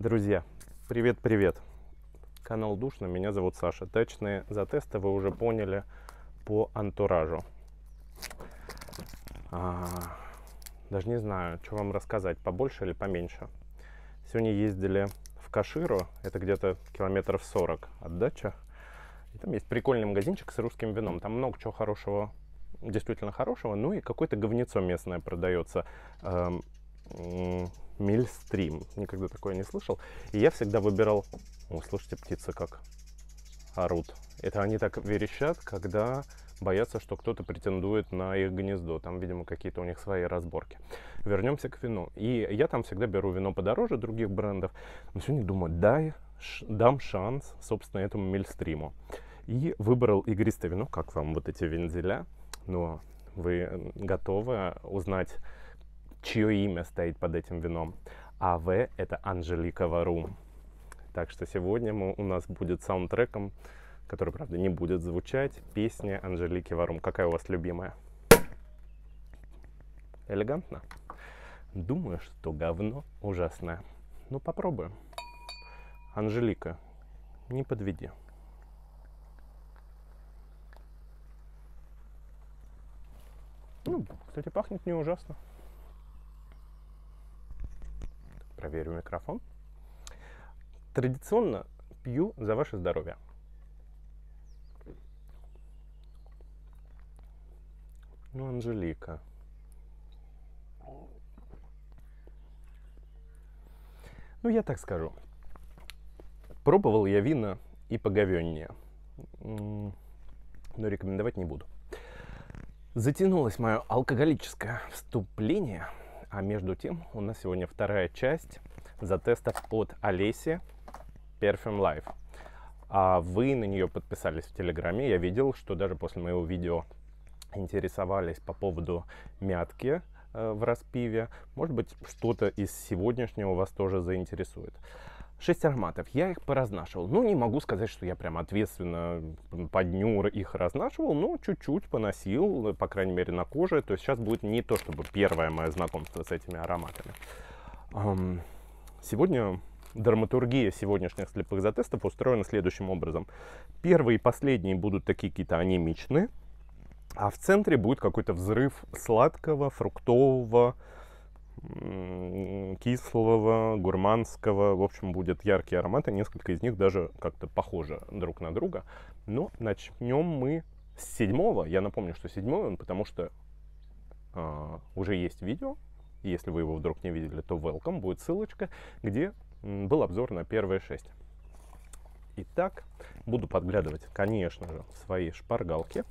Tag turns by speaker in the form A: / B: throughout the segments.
A: Друзья, привет-привет! Канал Душно, меня зовут Саша. Тачные затесты вы уже поняли по антуражу. А, даже не знаю, что вам рассказать, побольше или поменьше. Сегодня ездили в Каширу, это где-то километров 40 от дачи. И там есть прикольный магазинчик с русским вином. Там много чего хорошего, действительно хорошего. Ну и какое-то говнецо местное продается. Эм, Мильстрим. Никогда такое не слышал. И я всегда выбирал... О, слушайте, птицы как орут. Это они так верещат, когда боятся, что кто-то претендует на их гнездо. Там, видимо, какие-то у них свои разборки. Вернемся к вину. И я там всегда беру вино подороже других брендов. Но сегодня думаю, дай, дам шанс, собственно, этому Мильстриму. И выбрал игристое вино. Как вам вот эти вензеля? Но ну, а вы готовы узнать чье имя стоит под этим вином. А В — это Анжелика Варум. Так что сегодня мы, у нас будет саундтреком, который, правда, не будет звучать, песня Анжелики Варум. Какая у вас любимая? Элегантно. Думаю, что говно ужасное. Ну, попробуем. Анжелика, не подведи. Ну, кстати, пахнет не ужасно. проверю микрофон. Традиционно пью за ваше здоровье. Ну, Анжелика. Ну, я так скажу. Пробовал я вина и поговеннее. Но рекомендовать не буду. Затянулось мое алкоголическое вступление – а между тем у нас сегодня вторая часть за тестов от Олеси Perfume Life. А вы на нее подписались в Телеграме. Я видел, что даже после моего видео интересовались по поводу мятки э, в распиве. Может быть, что-то из сегодняшнего вас тоже заинтересует. 6 ароматов. Я их поразнашивал. Ну, не могу сказать, что я прям ответственно по дню их разнашивал, но чуть-чуть поносил, по крайней мере, на коже. То есть сейчас будет не то, чтобы первое мое знакомство с этими ароматами. Сегодня драматургия сегодняшних слепых затестов устроена следующим образом. Первые и последние будут такие какие-то анимичные, а в центре будет какой-то взрыв сладкого, фруктового, кислого, гурманского. В общем, будет яркие ароматы. Несколько из них даже как-то похожи друг на друга. Но начнем мы с седьмого. Я напомню, что седьмой потому что э, уже есть видео. Если вы его вдруг не видели, то welcome. Будет ссылочка, где был обзор на первые шесть. Итак, буду подглядывать, конечно же, свои шпаргалки,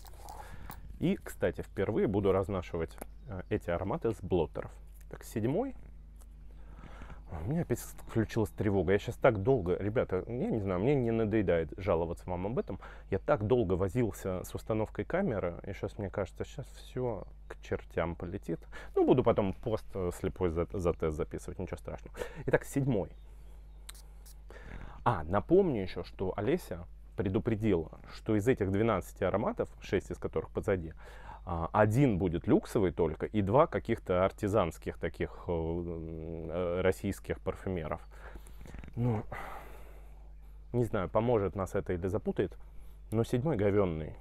A: И, кстати, впервые буду разнашивать а, эти ароматы с блоттеров так, седьмой. А, у меня опять включилась тревога. Я сейчас так долго, ребята, я не знаю, мне не надоедает жаловаться вам об этом. Я так долго возился с установкой камеры, и сейчас, мне кажется, сейчас все к чертям полетит. Ну, буду потом пост э, слепой за, за тест записывать, ничего страшного. Итак, седьмой. А, напомню еще, что Олеся предупредила, что из этих 12 ароматов, 6 из которых позади, а, один будет люксовый только, и два каких-то артизанских таких э, э, российских парфюмеров. Ну, не знаю, поможет нас это или запутает, но седьмой говенный.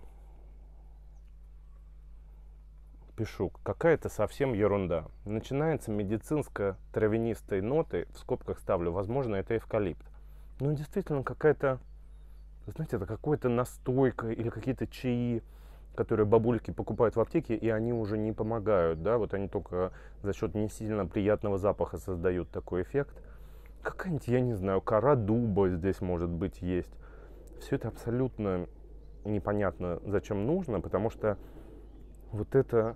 A: Пишу, какая-то совсем ерунда. Начинается медицинско-травянистой ноты, в скобках ставлю, возможно, это эвкалипт. Ну, действительно, какая-то, знаете, это какая-то настойка или какие-то чаи которые бабульки покупают в аптеке, и они уже не помогают, да, вот они только за счет не сильно приятного запаха создают такой эффект. Какая-нибудь, я не знаю, кора дуба здесь, может быть, есть. Все это абсолютно непонятно, зачем нужно, потому что вот это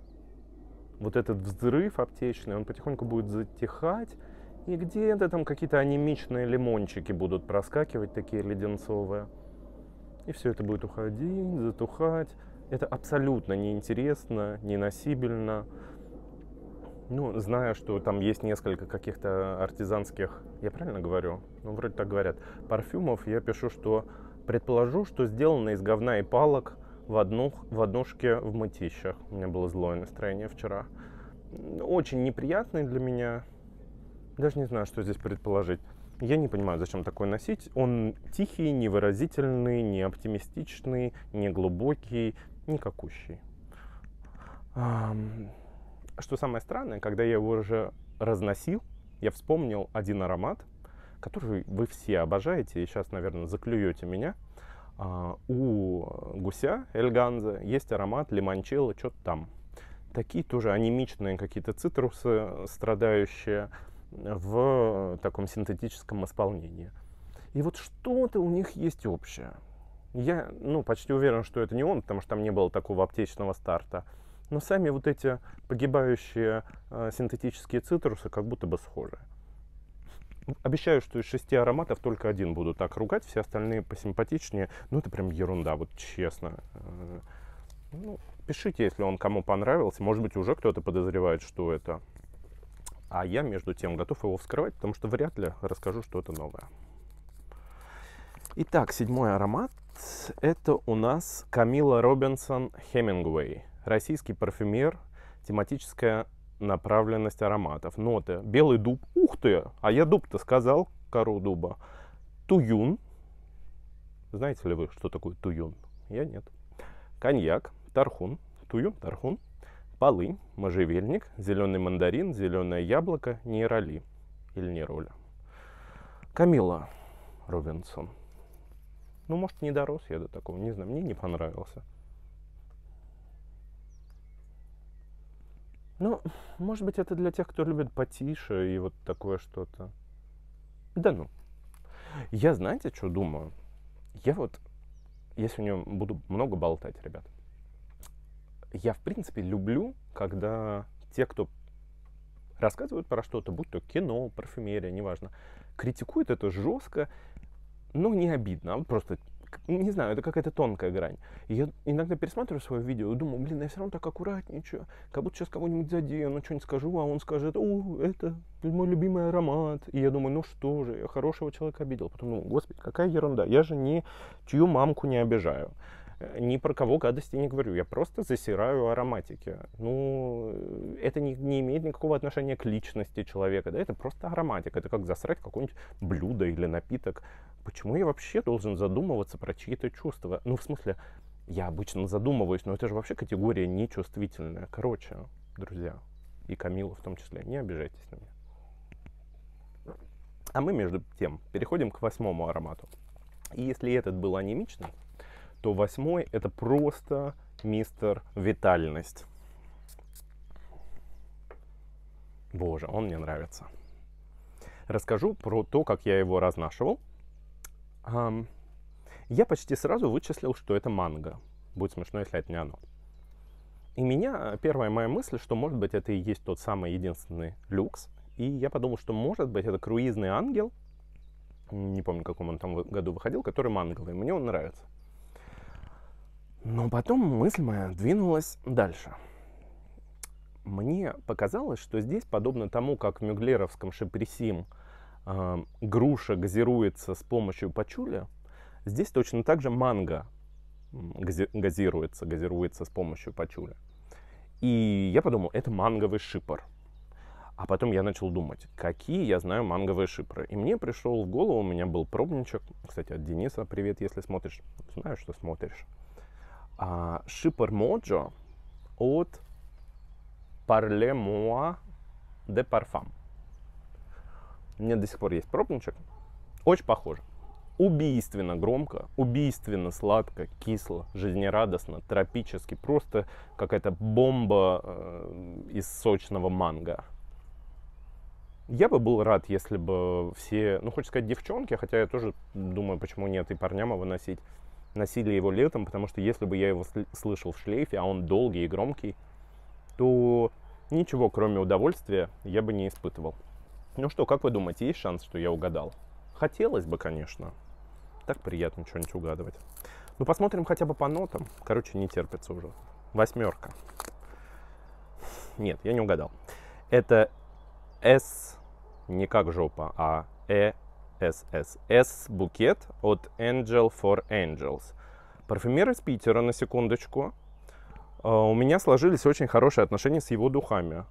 A: вот этот взрыв аптечный, он потихоньку будет затихать, и где-то там какие-то анимичные лимончики будут проскакивать, такие леденцовые. И все это будет уходить, затухать это абсолютно неинтересно, неносибельно. Ну, зная, что там есть несколько каких-то артизанских, я правильно говорю? Ну, вроде так говорят, парфюмов, я пишу, что предположу, что сделано из говна и палок в, одну, в однушке в мытищах. У меня было злое настроение вчера. Очень неприятный для меня. Даже не знаю, что здесь предположить. Я не понимаю, зачем такой носить. Он тихий, невыразительный, не оптимистичный, не глубокий, никакущий. Что самое странное, когда я его уже разносил, я вспомнил один аромат, который вы все обожаете, и сейчас, наверное, заклюете меня. А, у гуся Эльганза есть аромат лимончелло, что-то там. Такие тоже анемичные какие-то цитрусы, страдающие в таком синтетическом исполнении. И вот что-то у них есть общее. Я ну, почти уверен, что это не он, потому что там не было такого аптечного старта. Но сами вот эти погибающие э, синтетические цитрусы как будто бы схожи. Обещаю, что из шести ароматов только один буду так ругать, все остальные посимпатичнее. Ну, это прям ерунда, вот честно. Э, ну, пишите, если он кому понравился. Может быть, уже кто-то подозревает, что это. А я, между тем, готов его вскрывать, потому что вряд ли расскажу что-то новое. Итак, седьмой аромат это у нас Камила Робинсон Хемингуэй, российский парфюмер, тематическая направленность ароматов, ноты, ну э, белый дуб, ух ты, а я дуб-то сказал, кору дуба, туюн, знаете ли вы, что такое туюн? Я нет. Коньяк, тархун, туюн, тархун, полынь, можжевельник, зеленый мандарин, зеленое яблоко, нейроли или нероля. Камила Робинсон. Ну, может, не дорос я до такого, не знаю, мне не понравился. Ну, может быть, это для тех, кто любит потише и вот такое что-то. Да ну. Я, знаете, что думаю? Я вот, если у него буду много болтать, ребят, я, в принципе, люблю, когда те, кто рассказывают про что-то, будь то кино, парфюмерия, неважно, критикуют это жестко ну, не обидно, а вот просто не знаю, это какая-то тонкая грань. я иногда пересматриваю свое видео и думаю, блин, я все равно так аккуратничаю, как будто сейчас кого-нибудь задену, что-нибудь скажу, а он скажет, о, это мой любимый аромат. И я думаю, ну что же, я хорошего человека обидел. Потом думаю, господи, какая ерунда, я же ни чью мамку не обижаю. Э, ни про кого гадости не говорю, я просто засираю ароматики. Ну, это не, не имеет никакого отношения к личности человека, да, это просто ароматика, это как засрать какое-нибудь блюдо или напиток. Почему я вообще должен задумываться про чьи-то чувства? Ну, в смысле, я обычно задумываюсь, но это же вообще категория нечувствительная. Короче, друзья, и Камила в том числе, не обижайтесь на меня. А мы, между тем, переходим к восьмому аромату. И если этот был анимичный, то восьмой это просто мистер Витальность. Боже, он мне нравится. Расскажу про то, как я его разнашивал. я почти сразу вычислил, что это манго. Будет смешно, если это не оно. И меня, э, первая моя мысль, что может быть это и есть тот самый единственный люкс. И я подумал, что может быть это круизный ангел, не помню, в каком он там году выходил, который мангал, и мне он нравится. Но потом мысль моя двинулась дальше. Мне показалось, что здесь, подобно тому, как в мюглеровском шепресим э, эм, груша газируется с помощью пачули, здесь точно так же манго газируется, газируется с помощью пачули. И я подумал, это манговый шипор. А потом я начал думать, какие я знаю манговые шипры. И мне пришел в голову, у меня был пробничек, кстати, от Дениса, привет, если смотришь, знаю, что смотришь а, Шипер Моджо от Parle Moi de Parfum. У меня до сих пор есть пробничек. Очень похоже. Убийственно громко, убийственно сладко, кисло, жизнерадостно, тропически. Просто какая-то бомба э, из сочного манго. Я бы был рад, если бы все, ну, хочешь сказать, девчонки, хотя я тоже думаю, почему нет, и парням его носить, носили его летом, потому что если бы я его слышал в шлейфе, а он долгий и громкий, то ничего, кроме удовольствия, я бы не испытывал. Ну что, как вы думаете, есть шанс, что я угадал? Хотелось бы, конечно. Так приятно что-нибудь угадывать. Ну, посмотрим хотя бы по нотам. Короче, не терпится уже. Восьмерка. Нет, я не угадал. Это S не как жопа, а E SSS букет от Angel for Angels. Парфюмер из Питера, на секундочку. А, у меня сложились очень хорошие отношения с его духами.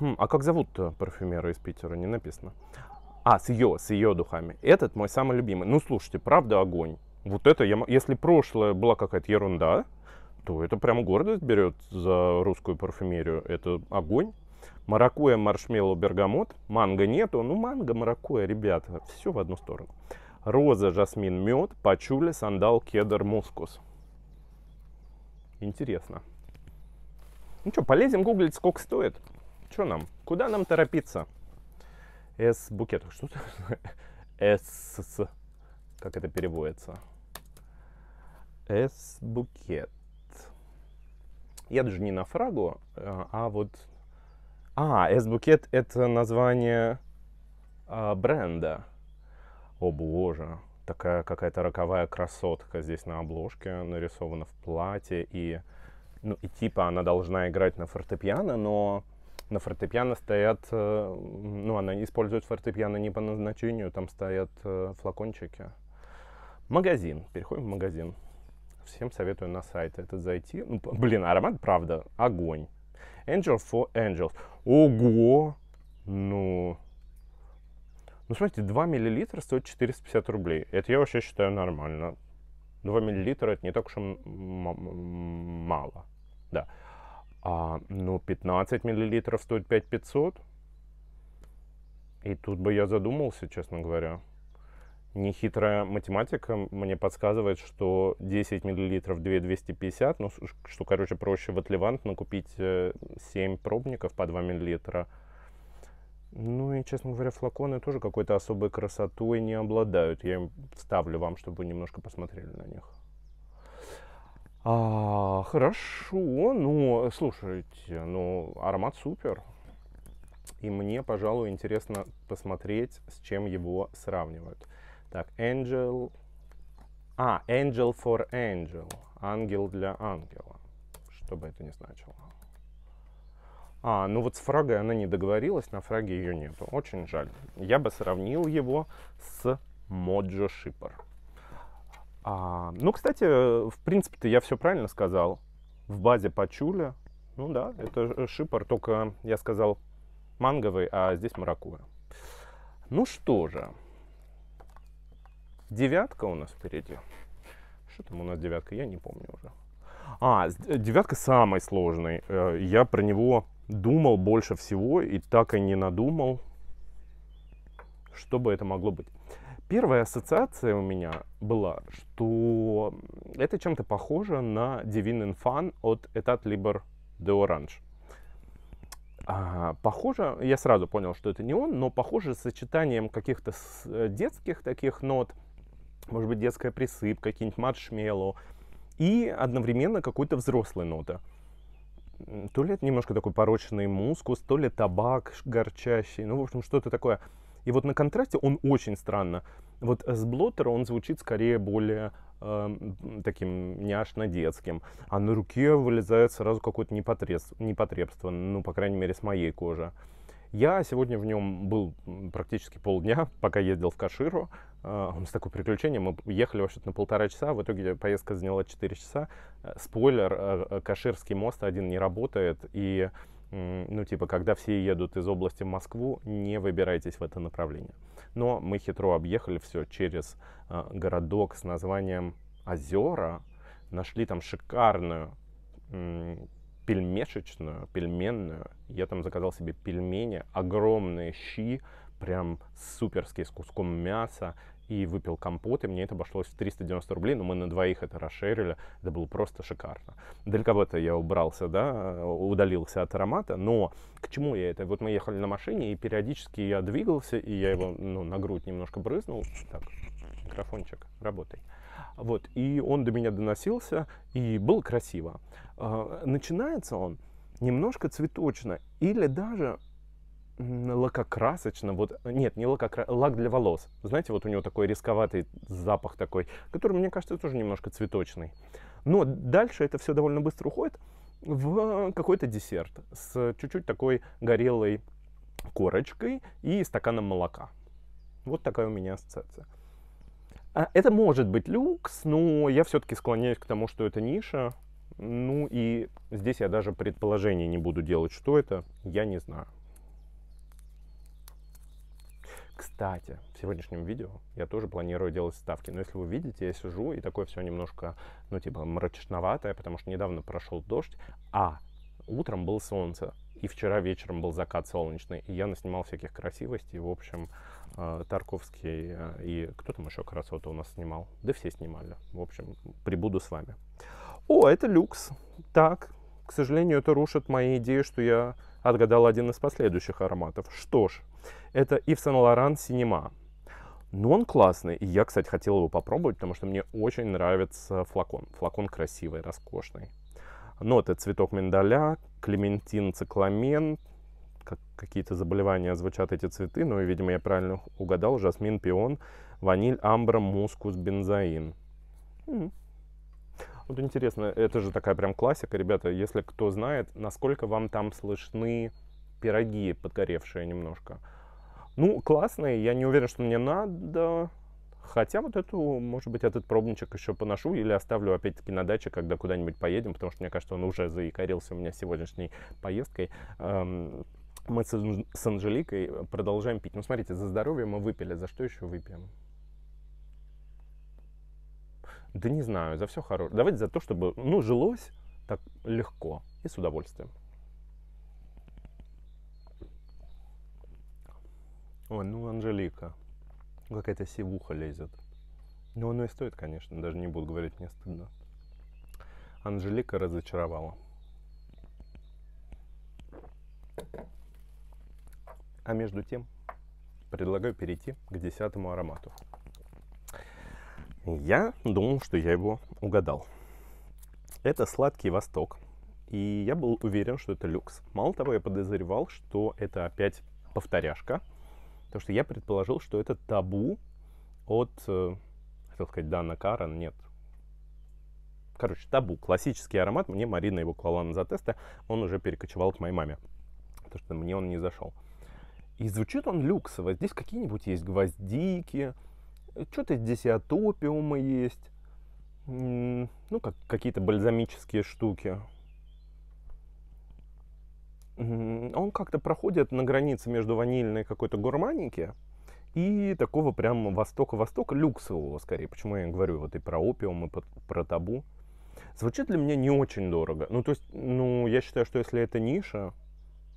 A: Хм, а как зовут-то парфюмера из Питера? Не написано. А, с ее, с ее духами. Этот мой самый любимый. Ну, слушайте, правда огонь. Вот это, я, если прошлое была какая-то ерунда, то это прямо гордость берет за русскую парфюмерию. Это огонь. Маракуя, маршмеллоу, бергамот. Манго нету. Ну, манго, маракуя, ребята, все в одну сторону. Роза, жасмин, мед, пачуля, сандал, кедр, мускус. Интересно. Ну что, полезем гуглить, сколько стоит. Что нам? Куда нам торопиться? С букет. Что это? С. Как это переводится? С букет. Я даже не на фрагу, э, а вот а, S-букет — это название э, бренда. О боже, такая какая-то роковая красотка здесь на обложке, нарисована в платье. И, ну, и типа она должна играть на фортепиано, но на фортепиано стоят... Э, ну, она использует фортепиано не по назначению, там стоят э, флакончики. Магазин. Переходим в магазин. Всем советую на сайт этот зайти. Ну, блин, аромат, правда, огонь. Angel for Angels. Ого! Ну... Ну, смотрите, 2 мл стоит 450 рублей. Это я вообще считаю нормально. 2 мл это не так уж и мало. Да. А, ну, 15 мл стоит 5500. И тут бы я задумался, честно говоря. Нехитрая математика мне подсказывает, что 10 мл 2250, ну, что, короче, проще в отливант накупить 7 э, пробников по 2 мл. Ну и, честно говоря, флаконы тоже какой-то особой красотой не обладают. Я им вставлю вам, чтобы вы немножко посмотрели на них. А, хорошо, ну, слушайте, ну, аромат супер. И мне, пожалуй, интересно посмотреть, с чем его сравнивают. Так, angel... А, angel for angel. Ангел для ангела. Что бы это ни значило. А, ну вот с фрагой она не договорилась, на фраге ее нету. Очень жаль. Я бы сравнил его с Моджо Шипор. А, ну, кстати, в принципе-то я все правильно сказал. В базе Пачуля, ну да, это Шипор, только я сказал манговый, а здесь маракуя. Ну что же, девятка у нас впереди. Что там у нас девятка, я не помню уже. А, э, девятка самый сложный. Э, я про него думал больше всего и так и не надумал, что бы это могло быть. Первая ассоциация у меня была, что это чем-то похоже на Divin Fan от Etat Liber de Orange. А, похоже, я сразу понял, что это не он, но похоже с сочетанием каких-то э, детских таких нот – может быть, детская присыпка, какие-нибудь маршмеллоу, и одновременно какой-то взрослой нота. То ли это немножко такой порочный мускус, то ли табак горчащий, ну, в общем, что-то такое. И вот на контрасте он очень странно. Вот с блоттера он звучит скорее более эм, таким няшно-детским. А на руке вылезает сразу какое-то непотребство, ну, по крайней мере, с моей кожи. Я сегодня в нем был практически полдня, пока ездил в Каширу. А, у нас такое приключение. Мы ехали вообще на полтора часа, в итоге поездка заняла 4 часа. Э, спойлер, э, э, Каширский мост один не работает, и, ну, типа, когда все едут из области в Москву, не выбирайтесь в это направление. Но мы хитро объехали все через а, городок с названием Озера, нашли там шикарную пельмешечную, пельменную. Я там заказал себе пельмени, огромные щи, прям суперские с куском мяса и выпил компот, и мне это обошлось в 390 рублей, но мы на двоих это расширили, это было просто шикарно. Для кого я убрался, да, удалился от аромата, но к чему я это? Вот мы ехали на машине, и периодически я двигался, и я его ну, на грудь немножко брызнул, так, микрофончик, работай. Вот, и он до меня доносился, и было красиво. А, начинается он немножко цветочно, или даже лакокрасочно, вот, э, нет, не лакокра... лак для волос. Знаете, вот у него такой рисковатый запах такой, который, мне кажется, тоже немножко цветочный. Но дальше это все довольно быстро уходит в э, какой-то десерт с чуть-чуть такой горелой корочкой и стаканом молока. Вот такая у меня ассоциация. А, это может быть люкс, но я все-таки склоняюсь к тому, что это ниша. Ну и здесь я даже предположений не буду делать, что это, я не знаю. Кстати, в сегодняшнем видео я тоже планирую делать ставки. Но если вы видите, я сижу, и такое все немножко, ну, типа, мрачноватое, потому что недавно прошел дождь, а утром было солнце. И вчера вечером был закат солнечный. И я наснимал всяких красивостей. В общем, э, Тарковский э, и кто там еще красота у нас снимал? Да все снимали. В общем, прибуду с вами. О, это люкс. Так, к сожалению, это рушит мои идеи, что я отгадал один из последующих ароматов. Что ж, это Yves Saint Laurent Cinema. Но ну, он классный, и я, кстати, хотел его попробовать, потому что мне очень нравится флакон. Флакон красивый, роскошный. Ноты ну, цветок миндаля, клементин, цикламен, как, какие-то заболевания звучат эти цветы, ну и, видимо, я правильно угадал, жасмин, пион, ваниль, амбра, мускус, бензоин. Вот интересно, это же такая прям классика, ребята, если кто знает, насколько вам там слышны пироги подгоревшие немножко. Ну, классные, я не уверен, что мне надо. Хотя вот эту, может быть, этот пробничек еще поношу или оставлю опять-таки на даче, когда куда-нибудь поедем, потому что мне кажется, он уже заикарился у меня сегодняшней поездкой. Эм, мы с Анжеликой продолжаем пить. Ну, смотрите, за здоровье мы выпили, за что еще выпьем? Да не знаю, за все хорошее. Давайте за то, чтобы, ну, жилось так легко и с удовольствием. Ой, ну Анжелика. Какая-то сивуха лезет. Но оно и стоит, конечно, даже не буду говорить, мне стыдно. Анжелика разочаровала. А между тем, предлагаю перейти к десятому аромату. Я думал, что я его угадал. Это сладкий восток. И я был уверен, что это люкс. Мало того, я подозревал, что это опять повторяшка – Потому что я предположил, что это табу от, э, хотел сказать, Дана Карен, нет. Короче, табу, классический аромат. Мне Марина его клала на затесты, он уже перекочевал к моей маме. Потому что мне он не зашел. И звучит он люксово. Здесь какие-нибудь есть гвоздики, что-то здесь и от есть. Ну, как какие-то бальзамические штуки он как-то проходит на границе между ванильной какой-то гурманики и такого прям востока-востока, люксового скорее. Почему я говорю вот и про опиум, и про табу. Звучит для меня не очень дорого. Ну, то есть, ну, я считаю, что если это ниша,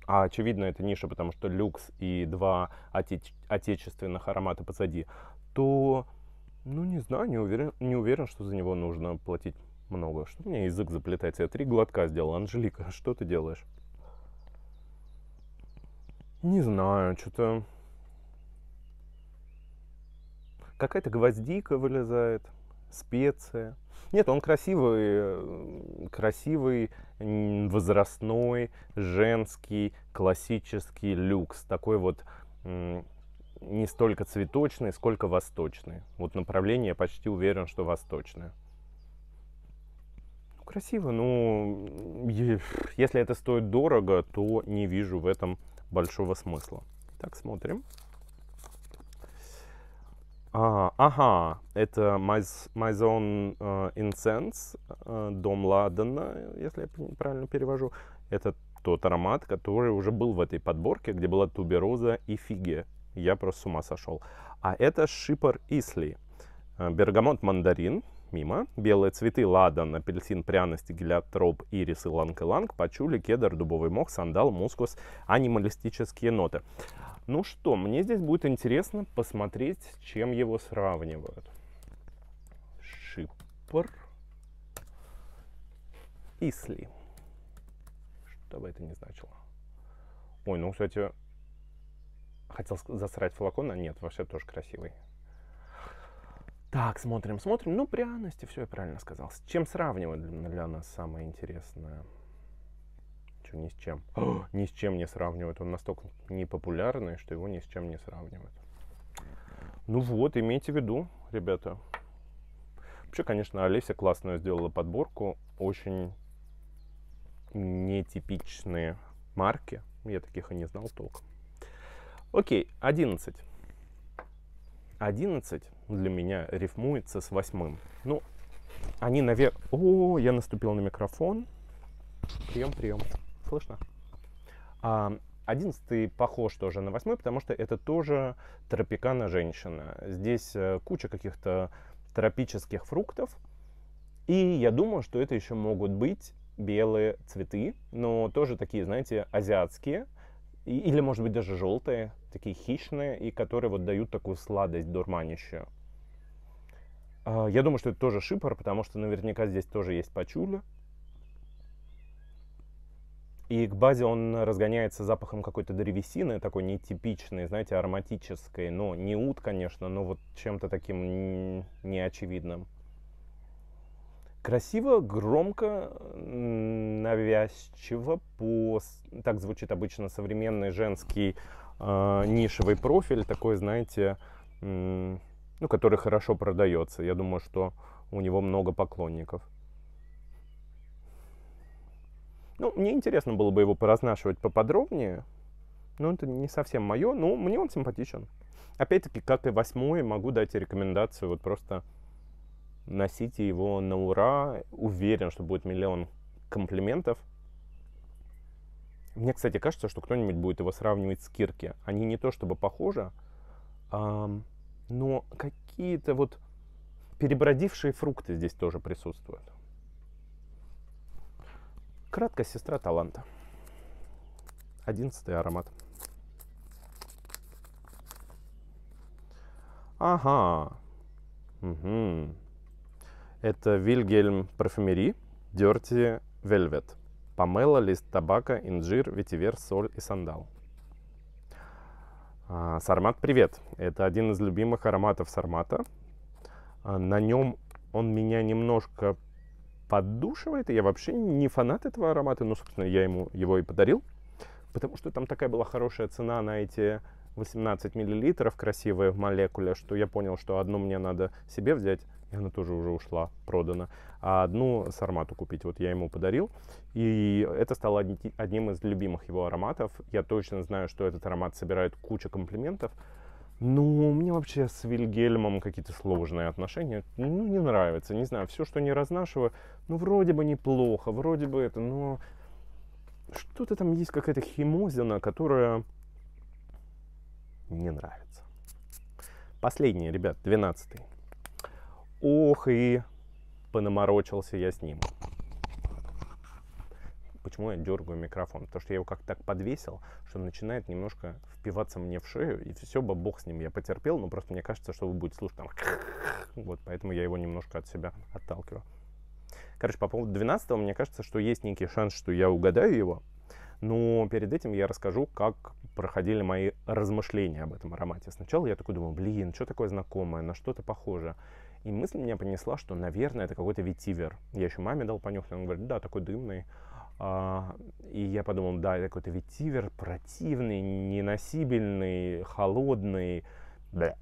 A: а очевидно это ниша, потому что люкс и два отеч- отечественных аромата позади, то, ну, не знаю, не уверен, не уверен, что за него нужно платить много. Что у меня язык заплетается? Я три глотка сделал. Анжелика, что ты делаешь? Не знаю, что-то... Какая-то гвоздика вылезает, специя. Нет, он красивый, э, красивый, возрастной, женский, классический люкс. Такой вот не столько цветочный, сколько восточный. Вот направление я почти уверен, что восточное. Ну, красиво, но ну, если это стоит дорого, то не вижу в этом большого смысла. Так, смотрим. А, ага, это майзон э, Incense, э, дом Ладана, если я правильно перевожу. Это тот аромат, который уже был в этой подборке, где была тубероза и фиги. Я просто с ума сошел. А это шипор Исли, э, бергамот мандарин, мимо. Белые цветы, ладан, апельсин, пряности, гелиотроп, ирис, и иланг-иланг, пачули, кедр, дубовый мох, сандал, мускус, анималистические ноты. Ну что, мне здесь будет интересно посмотреть, чем его сравнивают. Шипр. Исли. Что бы это ни значило. Ой, ну, кстати, хотел засрать флакон, а нет, вообще тоже красивый. Так, смотрим, смотрим. Ну, пряности, все я правильно сказал. С чем сравнивать для, для нас самое интересное? Что, ни с чем. О, ни с чем не сравнивают. Он настолько непопулярный, что его ни с чем не сравнивают. Ну вот, имейте в виду, ребята. Вообще, конечно, Олеся классную сделала подборку. Очень нетипичные марки. Я таких и не знал толком. Окей, 11. 11 для меня рифмуется с восьмым. Ну, они, наверное... О, я наступил на микрофон. Прием, прием. Слышно? А, одиннадцатый похож тоже на восьмой, потому что это тоже тропикана женщина. Здесь э, куча каких-то тропических фруктов. И я думаю, что это еще могут быть белые цветы, но тоже такие, знаете, азиатские – или, может быть, даже желтые, такие хищные, и которые вот дают такую сладость дурманящую. А, я думаю, что это тоже шипор, потому что наверняка здесь тоже есть пачуля. И к базе он разгоняется запахом какой-то древесины, такой нетипичной, знаете, ароматической. Но не ут, конечно, но вот чем-то таким неочевидным. Красиво, громко, навязчиво, по, так звучит обычно современный женский э, нишевый профиль, такой, знаете, э, ну, который хорошо продается. Я думаю, что у него много поклонников. Ну, мне интересно было бы его поразнашивать поподробнее, но это не совсем мое, но мне он симпатичен. Опять-таки, как и восьмой, могу дать рекомендацию вот просто носите его на ура. Уверен, что будет миллион комплиментов. Мне, кстати, кажется, что кто-нибудь будет его сравнивать с Кирки. Они не то чтобы похожи, но какие-то вот перебродившие фрукты здесь тоже присутствуют. Краткая сестра таланта. Одиннадцатый аромат. Ага. Угу. Это Вильгельм Парфюмери, Dirty Velvet, помела, лист табака, инжир, ветивер, соль и сандал. А, сармат Привет. Это один из любимых ароматов Сармата. А, на нем он меня немножко поддушивает. Я вообще не фанат этого аромата, но, собственно, я ему его и подарил. Потому что там такая была хорошая цена на эти 18 миллилитров, красивая молекуля, что я понял, что одну мне надо себе взять, и она тоже уже ушла, продана. А одну с аромату купить, вот я ему подарил. И это стало одним из любимых его ароматов. Я точно знаю, что этот аромат собирает кучу комплиментов. Ну, мне вообще с Вильгельмом какие-то сложные отношения. Ну, не нравится, не знаю. Все, что не разнашиваю, ну, вроде бы неплохо, вроде бы это, но... Что-то там есть какая-то химозина, которая не нравится. Последний, ребят, двенадцатый. Ох и понаморочился я с ним. Почему я дергаю микрофон? Потому что я его как-то так подвесил, что начинает немножко впиваться мне в шею, и все бы бог с ним я потерпел, но просто мне кажется, что вы будете слушать там. Вот, поэтому я его немножко от себя отталкиваю. Короче, по поводу 12 мне кажется, что есть некий шанс, что я угадаю его. Но перед этим я расскажу, как проходили мои размышления об этом аромате. Сначала я такой думаю, блин, что такое знакомое, на что-то похоже. И мысль меня понесла, что, наверное, это какой-то ветивер. Я еще маме дал понюхать, она говорит, да, такой дымный. А, и я подумал, да, это какой-то ветивер, противный, неносибельный, холодный. Да,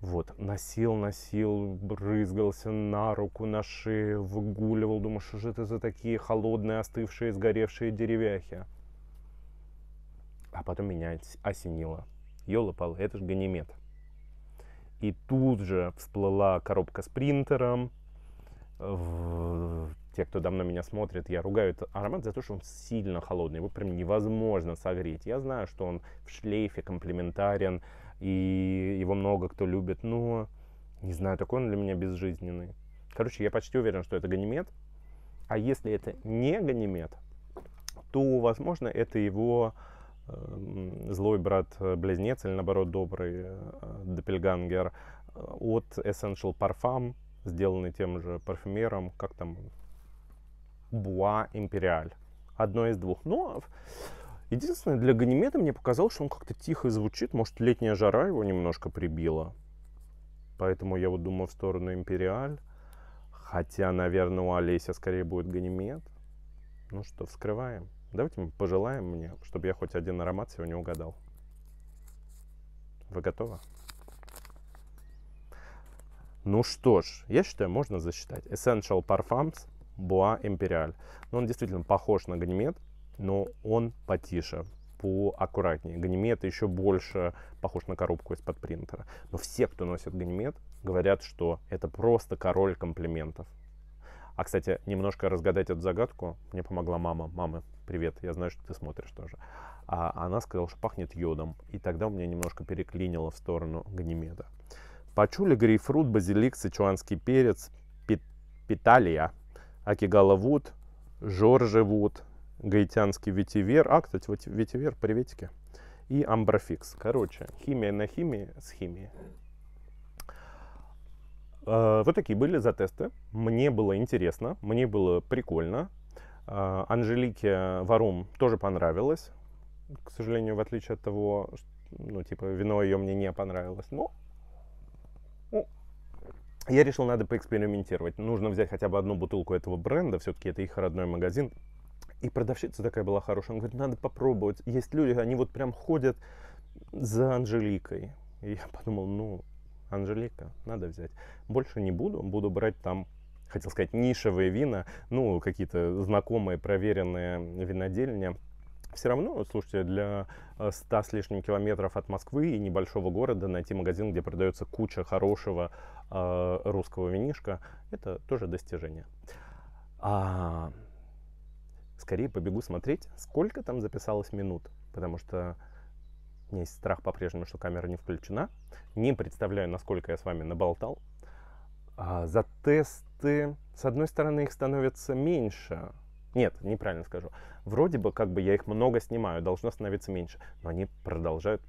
A: Вот, носил, носил, брызгался на руку, на шею, выгуливал. Думаю, что же это за такие холодные, остывшие, сгоревшие деревяхи? А потом меня осенило. Ёлопал, это же Ганимед. И тут же всплыла коробка с принтером. Те, кто давно меня смотрит, я ругаю этот аромат за то, что он сильно холодный. Его прям невозможно согреть. Я знаю, что он в шлейфе комплементарен, и его много кто любит, но не знаю, такой он для меня безжизненный. Короче, я почти уверен, что это ганимед. А если это не ганимед, то, возможно, это его Э, злой брат-близнец э, или, наоборот, добрый э, допельгангер от Essential Parfum, сделанный тем же парфюмером, как там, Буа Империаль. Одно из двух. Но ну, а единственное, для Ганимеда мне показалось, что он как-то тихо звучит. Может, летняя жара его немножко прибила. Поэтому я вот думаю в сторону Империаль. Хотя, наверное, у Олеся скорее будет Ганимед. Ну что, вскрываем. Давайте мы пожелаем мне, чтобы я хоть один аромат сегодня угадал. Вы готовы? Ну что ж, я считаю, можно засчитать. Essential Parfums Boa Imperial. Ну, он действительно похож на ганимед, но он потише, поаккуратнее. Ганимед еще больше похож на коробку из-под принтера. Но все, кто носит ганимед, говорят, что это просто король комплиментов. А, кстати, немножко разгадать эту загадку мне помогла мама. Мама, привет, я знаю, что ты смотришь тоже. А она сказала, что пахнет йодом. И тогда у меня немножко переклинило в сторону Ганимеда. Пачули, грейпфрут, базилик, сычуанский перец, пит, питалия, акигала вуд, гаитянский ветивер. А, кстати, ветивер, приветики. И амброфикс. Короче, химия на химии с химией. Э, вот такие были за тесты. Мне было интересно, мне было прикольно. Э, Анжелике Варум тоже понравилось. К сожалению, в отличие от того, что, ну, типа, вино ее мне не понравилось. Но ну, я решил, надо поэкспериментировать. Нужно взять хотя бы одну бутылку этого бренда, все-таки это их родной магазин. И продавщица такая была хорошая, она говорит, надо попробовать. Есть люди, они вот прям ходят за Анжеликой. И я подумал, ну, Анжелика, надо взять. Больше не буду, буду брать там хотел сказать, нишевые вина, ну, какие-то знакомые, проверенные винодельни. Все равно, слушайте, для 100 э, с лишним километров от Москвы и небольшого города найти магазин, где продается куча хорошего э, русского винишка, это тоже достижение. А, скорее побегу смотреть, сколько там записалось минут, потому что у меня есть страх по-прежнему, что камера не включена. Не представляю, насколько я с вами наболтал. А за тесты, с одной стороны, их становится меньше. Нет, неправильно скажу. Вроде бы, как бы я их много снимаю, должно становиться меньше. Но они продолжают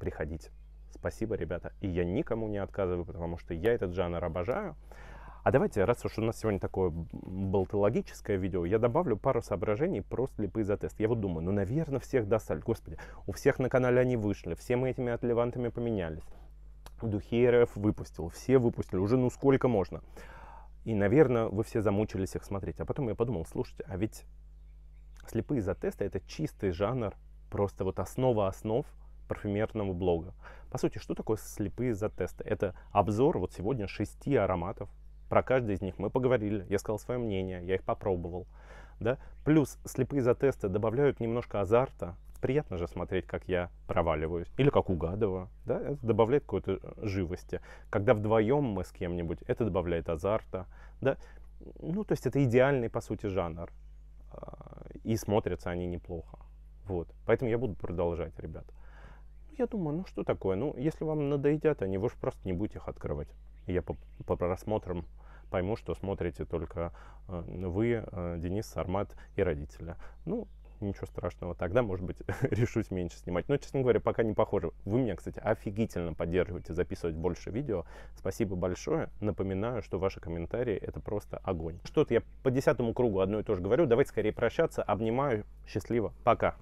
A: приходить. Спасибо, ребята. И я никому не отказываю, потому что я этот жанр обожаю. А давайте, раз уж у нас сегодня такое болтологическое видео, я добавлю пару соображений про слепые за тест. Я вот думаю, ну, наверное, всех достали. Господи, у всех на канале они вышли, все мы этими отливантами поменялись. Духи РФ выпустил, все выпустили, уже ну сколько можно. И, наверное, вы все замучились их смотреть. А потом я подумал, слушайте, а ведь слепые за тесты это чистый жанр, просто вот основа основ парфюмерного блога. По сути, что такое слепые за тесты? Это обзор вот сегодня шести ароматов, про каждый из них мы поговорили, я сказал свое мнение, я их попробовал. Да? Плюс слепые затесты добавляют немножко азарта. Приятно же смотреть, как я проваливаюсь. Или как угадываю. Да? Это добавляет какой-то э, живости. Когда вдвоем мы с кем-нибудь, это добавляет азарта. Да? Ну, то есть это идеальный, по сути, жанр. Э, и смотрятся они неплохо. Вот. Поэтому я буду продолжать, ребят. Ну, я думаю, ну что такое? Ну, если вам надоедят они, вы же просто не будете их открывать и я по, по просмотрам пойму, что смотрите только э, вы, э, Денис, Армат и родители. Ну, ничего страшного, тогда, может быть, решусь меньше снимать. Но, честно говоря, пока не похоже. Вы меня, кстати, офигительно поддерживаете записывать больше видео. Спасибо большое. Напоминаю, что ваши комментарии — это просто огонь. Что-то я по десятому кругу одно и то же говорю. Давайте скорее прощаться. Обнимаю. Счастливо. Пока.